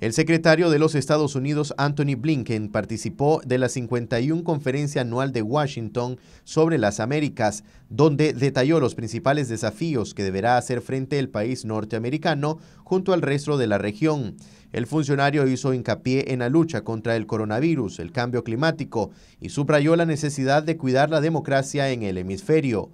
El secretario de los Estados Unidos, Anthony Blinken, participó de la 51 Conferencia Anual de Washington sobre las Américas, donde detalló los principales desafíos que deberá hacer frente el país norteamericano junto al resto de la región. El funcionario hizo hincapié en la lucha contra el coronavirus, el cambio climático y subrayó la necesidad de cuidar la democracia en el hemisferio.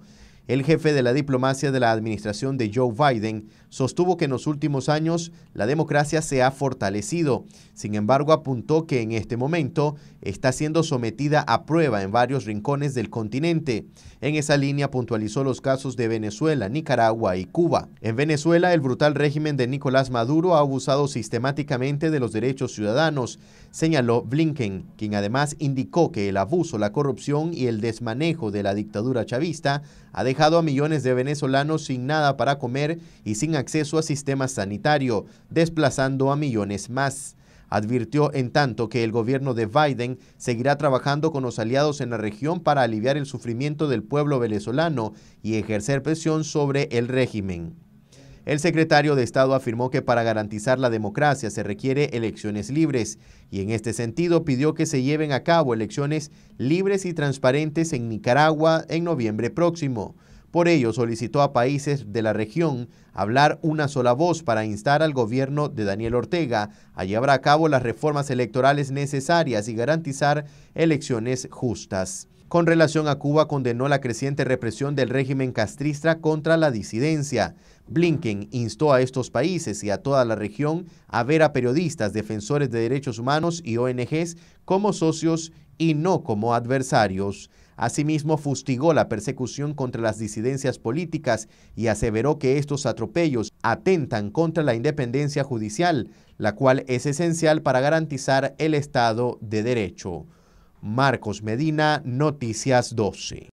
El jefe de la diplomacia de la administración de Joe Biden sostuvo que en los últimos años la democracia se ha fortalecido. Sin embargo, apuntó que en este momento está siendo sometida a prueba en varios rincones del continente. En esa línea puntualizó los casos de Venezuela, Nicaragua y Cuba. En Venezuela, el brutal régimen de Nicolás Maduro ha abusado sistemáticamente de los derechos ciudadanos, señaló Blinken, quien además indicó que el abuso, la corrupción y el desmanejo de la dictadura chavista ha dejado a millones de venezolanos sin nada para comer y sin acceso a sistema sanitario, desplazando a millones más. Advirtió en tanto que el gobierno de Biden seguirá trabajando con los aliados en la región para aliviar el sufrimiento del pueblo venezolano y ejercer presión sobre el régimen. El secretario de Estado afirmó que para garantizar la democracia se requiere elecciones libres y en este sentido pidió que se lleven a cabo elecciones libres y transparentes en Nicaragua en noviembre próximo. Por ello, solicitó a países de la región hablar una sola voz para instar al gobierno de Daniel Ortega a llevar a cabo las reformas electorales necesarias y garantizar elecciones justas. Con relación a Cuba, condenó la creciente represión del régimen castrista contra la disidencia. Blinken instó a estos países y a toda la región a ver a periodistas, defensores de derechos humanos y ONGs como socios y no como adversarios. Asimismo, fustigó la persecución contra las disidencias políticas y aseveró que estos atropellos atentan contra la independencia judicial, la cual es esencial para garantizar el Estado de Derecho. Marcos Medina, Noticias 12.